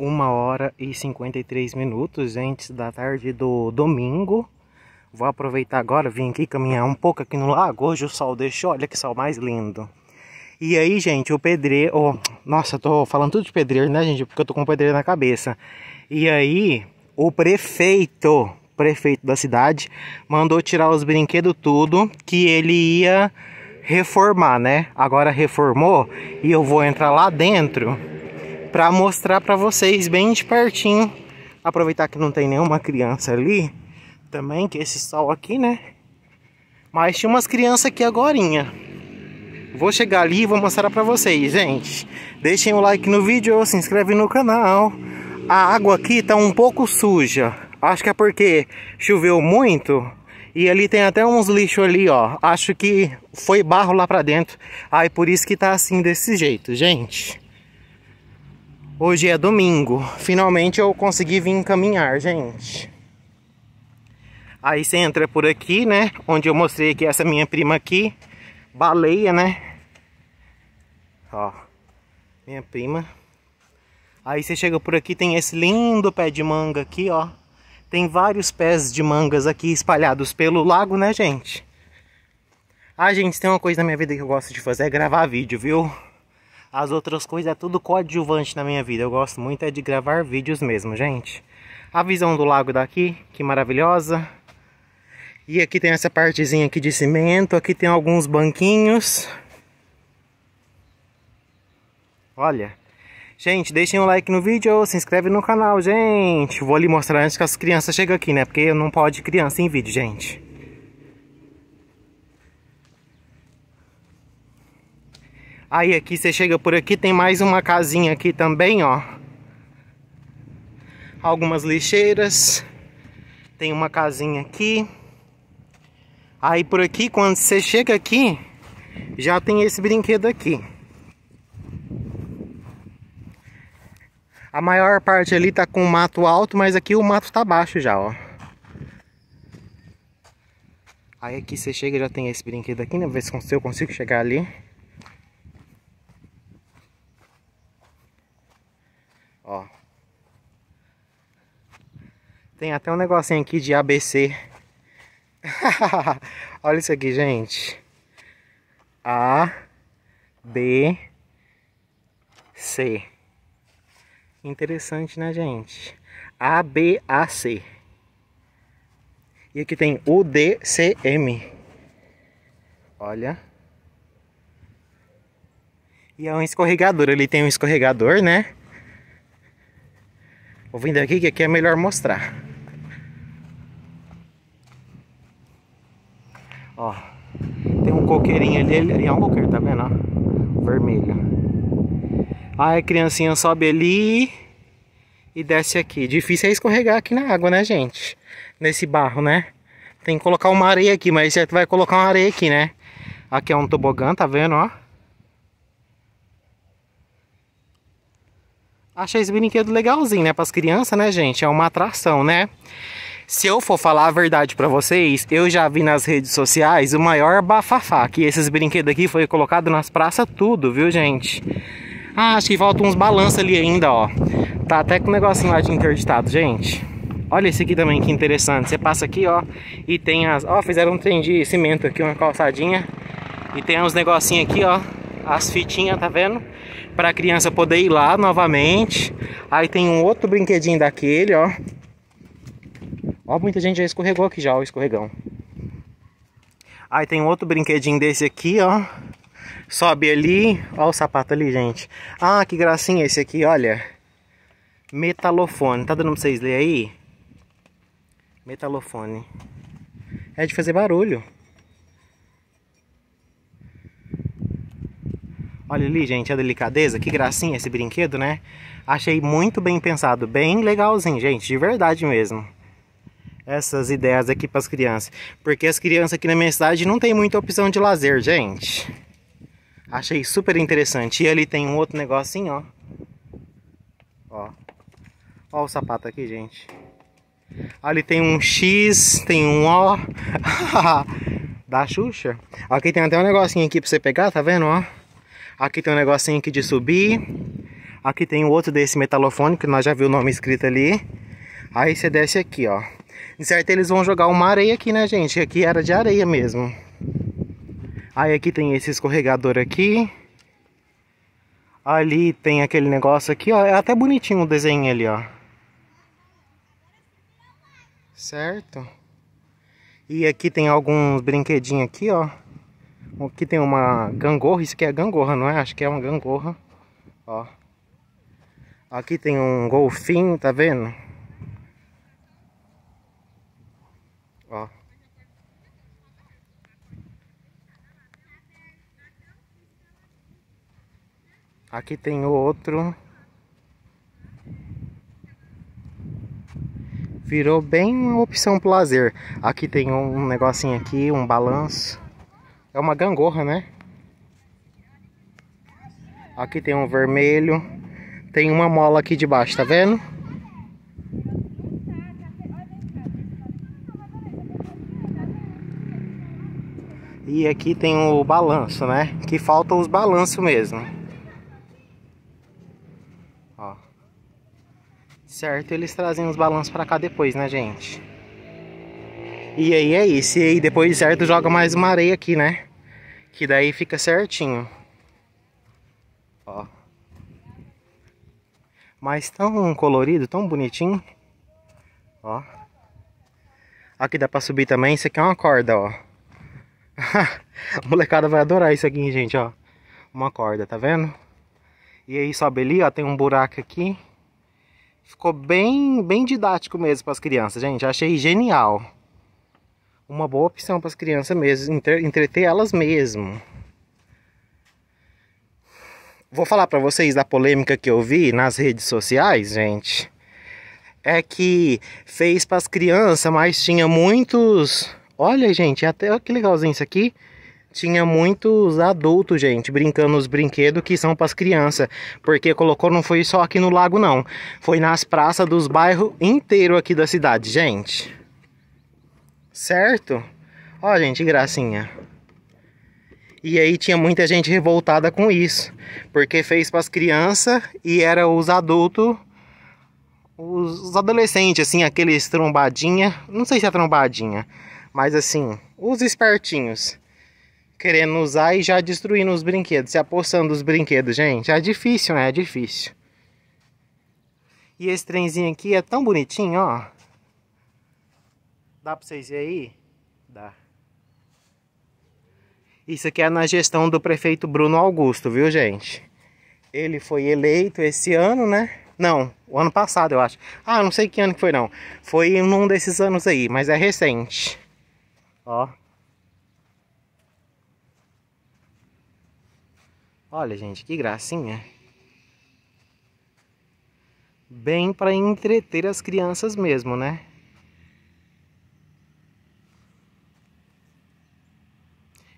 uma hora e 53 minutos antes da tarde do domingo. Vou aproveitar agora, vim aqui caminhar um pouco aqui no lago. Hoje o sol deixou, olha que sol mais lindo. E aí, gente, o pedreiro. Oh, nossa, tô falando tudo de pedreiro, né, gente? Porque eu tô com pedreiro na cabeça. E aí, o prefeito, prefeito da cidade, mandou tirar os brinquedos tudo que ele ia reformar, né? Agora reformou e eu vou entrar lá dentro para mostrar para vocês bem de pertinho. Aproveitar que não tem nenhuma criança ali também, que esse sol aqui, né? Mas tinha umas crianças aqui agorinha. Vou chegar ali e vou mostrar para vocês, gente. Deixem o like no vídeo, se inscreve no canal. A água aqui tá um pouco suja. Acho que é porque choveu muito. E ali tem até uns lixos ali, ó. Acho que foi barro lá pra dentro. Aí ah, por isso que tá assim desse jeito, gente. Hoje é domingo. Finalmente eu consegui vir caminhar, gente. Aí você entra por aqui, né? Onde eu mostrei que essa minha prima aqui, baleia, né? Ó, minha prima. Aí você chega por aqui, tem esse lindo pé de manga aqui, ó. Tem vários pés de mangas aqui espalhados pelo lago, né, gente? Ah, gente, tem uma coisa na minha vida que eu gosto de fazer, é gravar vídeo, viu? As outras coisas é tudo coadjuvante na minha vida. Eu gosto muito é de gravar vídeos mesmo, gente. A visão do lago daqui, que maravilhosa. E aqui tem essa partezinha aqui de cimento. Aqui tem alguns banquinhos. Olha. Gente, deixem um like no vídeo, se inscreve no canal, gente. Vou ali mostrar antes que as crianças chegam aqui, né? Porque não pode criança em vídeo, gente. Aí aqui você chega por aqui, tem mais uma casinha aqui também, ó. Algumas lixeiras. Tem uma casinha aqui. Aí por aqui, quando você chega aqui, já tem esse brinquedo aqui. A maior parte ali tá com mato alto, mas aqui o mato tá baixo já, ó. Aí aqui você chega já tem esse brinquedo aqui, né? Vê ver se eu consigo chegar ali. Tem até um negocinho aqui de ABC. Olha isso aqui, gente. A, B, C. Interessante, né, gente? A, B, A, C. E aqui tem U, D, C, M. Olha. E é um escorregador. Ele tem um escorregador, né? Vou vir daqui que aqui é melhor mostrar. Ó, tem um coqueirinho ali, ali é um coqueiro, tá vendo? Ó, vermelho. Aí a criancinha sobe ali e desce aqui. Difícil é escorregar aqui na água, né, gente? Nesse barro, né? Tem que colocar uma areia aqui, mas você vai colocar uma areia aqui, né? Aqui é um tobogã, tá vendo, ó? Achei esse brinquedo legalzinho, né? Para as crianças, né, gente? É uma atração, né? Se eu for falar a verdade para vocês, eu já vi nas redes sociais o maior bafafá que esses brinquedos aqui foi colocado nas praças tudo, viu, gente? Ah, acho que faltam uns balanços ali ainda, ó. Tá até com o um negocinho lá de interditado, gente. Olha esse aqui também, que interessante. Você passa aqui, ó, e tem as... Ó, fizeram um trem de cimento aqui, uma calçadinha. E tem uns negocinhos aqui, ó, as fitinhas, tá vendo? Pra criança poder ir lá novamente. Aí tem um outro brinquedinho daquele, ó. Ó, muita gente já escorregou aqui já, o escorregão. Aí tem outro brinquedinho desse aqui, ó. Sobe ali, ó o sapato ali, gente. Ah, que gracinha esse aqui, olha. Metalofone, tá dando pra vocês ler aí? Metalofone. É de fazer barulho. Olha ali, gente, a delicadeza, que gracinha esse brinquedo, né? Achei muito bem pensado, bem legalzinho, gente, de verdade mesmo essas ideias aqui para as crianças. Porque as crianças aqui na minha cidade não tem muita opção de lazer, gente. Achei super interessante. E ali tem um outro negocinho, ó. Ó. Ó o sapato aqui, gente. Ali tem um X, tem um O. da Xuxa. Aqui tem até um negocinho aqui pra você pegar, tá vendo, ó? Aqui tem um negocinho aqui de subir. Aqui tem outro desse metalofone, que nós já viu o nome escrito ali. Aí você desce aqui, ó certo eles vão jogar uma areia aqui, né, gente? Aqui era de areia mesmo. Aí aqui tem esse escorregador aqui. Ali tem aquele negócio aqui, ó. É até bonitinho o desenho ali, ó. Certo? E aqui tem alguns brinquedinhos aqui, ó. Aqui tem uma gangorra. Isso aqui é gangorra, não é? Acho que é uma gangorra. Ó. Aqui tem um golfinho, tá vendo? Aqui tem outro. Virou bem uma opção pro lazer. Aqui tem um negocinho aqui, um balanço. É uma gangorra, né? Aqui tem um vermelho. Tem uma mola aqui debaixo, tá vendo? E aqui tem o balanço, né? Que falta os balanços mesmo. certo eles trazem os balanços para cá depois, né, gente? E aí é isso. E aí depois, certo, joga mais uma areia aqui, né? Que daí fica certinho. Ó. Mas tão colorido, tão bonitinho. Ó. Aqui dá pra subir também. Isso aqui é uma corda, ó. A molecada vai adorar isso aqui, gente, ó. Uma corda, tá vendo? E aí sobe ali, ó. Tem um buraco aqui. Ficou bem, bem didático mesmo para as crianças, gente. Achei genial. Uma boa opção para as crianças mesmo, entreter elas mesmo. Vou falar para vocês da polêmica que eu vi nas redes sociais, gente. É que fez para as crianças, mas tinha muitos. Olha, gente, até que legalzinho isso aqui tinha muitos adultos, gente, brincando nos brinquedos que são para as crianças, porque colocou não foi só aqui no lago não, foi nas praças dos bairros inteiro aqui da cidade, gente. Certo? Ó, gente, gracinha. E aí tinha muita gente revoltada com isso, porque fez para as crianças e era os adultos os adolescentes, assim, aqueles trombadinha, não sei se é trombadinha, mas assim, os espertinhos querendo usar e já destruindo os brinquedos, se apossando os brinquedos, gente. É difícil, né? É difícil. E esse trenzinho aqui é tão bonitinho, ó. Dá pra vocês verem aí? Dá. Isso aqui é na gestão do prefeito Bruno Augusto, viu, gente? Ele foi eleito esse ano, né? Não, o ano passado, eu acho. Ah, não sei que ano que foi, não. Foi num desses anos aí, mas é recente. Ó, Olha, gente, que gracinha. Bem para entreter as crianças mesmo, né?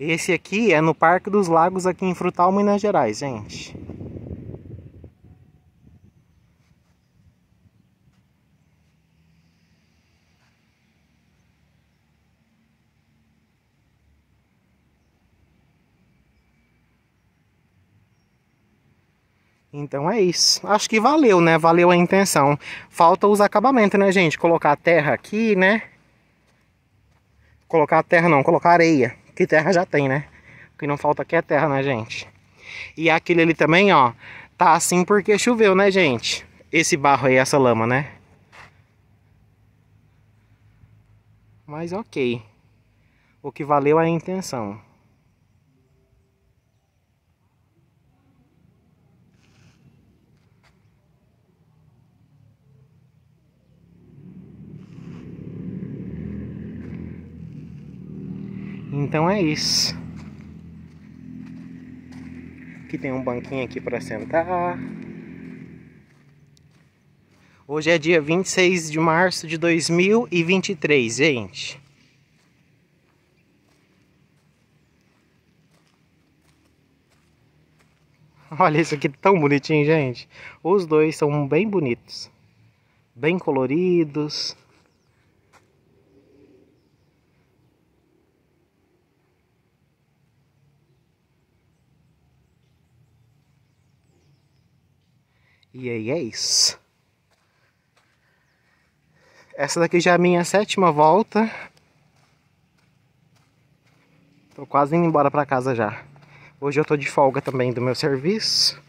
Esse aqui é no Parque dos Lagos aqui em Frutal, Minas Gerais, gente. Então é isso. Acho que valeu, né? Valeu a intenção. Falta os acabamentos, né, gente? Colocar a terra aqui, né? Colocar a terra não, colocar areia. Que terra já tem, né? O que não falta aqui é terra, né, gente? E aquele ali também, ó, tá assim porque choveu, né, gente? Esse barro aí, essa lama, né? Mas ok. O que valeu é a intenção. Então é isso. Aqui tem um banquinho aqui para sentar. Hoje é dia 26 de março de 2023, gente. Olha isso aqui, tão bonitinho, gente. Os dois são bem bonitos. Bem coloridos. E aí é isso. Essa daqui já é a minha sétima volta. Tô quase indo embora pra casa já. Hoje eu tô de folga também do meu serviço.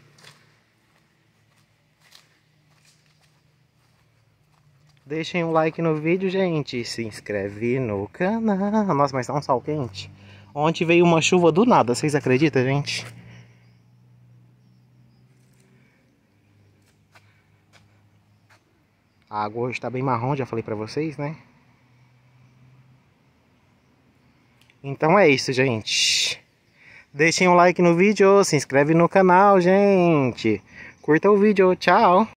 Deixem um like no vídeo, gente. Se inscreve no canal. Nossa, mas tá um sol quente. Ontem veio uma chuva do nada, vocês acreditam, gente? A água hoje está bem marrom, já falei para vocês, né? Então é isso, gente. Deixem um like no vídeo, se inscreve no canal, gente. Curta o vídeo, tchau!